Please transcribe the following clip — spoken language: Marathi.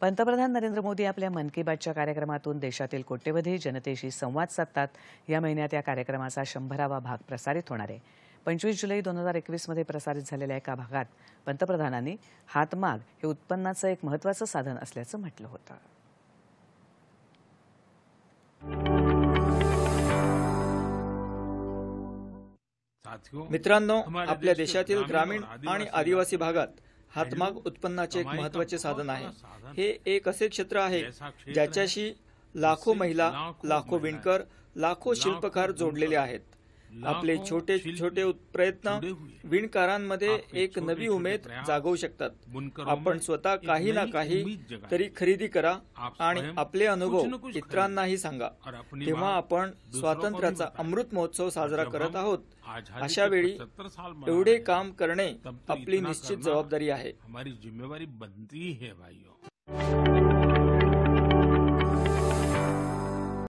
पंतप्रधान नरेंद्र मोदी आपल्या मन की बातच्या कार्यक्रमातून देशातील कोट्यवधी जनतेशी संवाद साधतात या महिन्यात या कार्यक्रमाचा शंभरावा भाग प्रसारित होणार आहे पंचवीस जुलै दोन हजार एकवीसमध्ये प्रसारित झालेल्या एका भागात पंतप्रधानांनी हातमाग हे उत्पन्नाचं एक महत्वाचं साधन असल्याचं म्हटलं होतं मित्रांनो आपल्या देशातील ग्रामीण आणि आदिवासी भागात हातमाग उत्पन्नाचे एक महत्वाचे साधन आहे हे एक असे क्षेत्र आहे ज्याच्याशी लाखो महिला लाखो विणकर लाखो शिल्पकार जोडलेले आहेत आपले छोटे छोटे प्रयत्न विणकारांमध्ये एक नवी उमेद जागवू शकतात आपण स्वतः काही ना काही तरी खरेदी करा आणि आपले अनुभव इतरांनाही सांगा तेव्हा आपण स्वातंत्र्याचा अमृत महोत्सव साजरा करत आहोत अशा वेळी एवढे काम करणे आपली निश्चित जबाबदारी आहे जिम्मेवारी बनती है भाइयों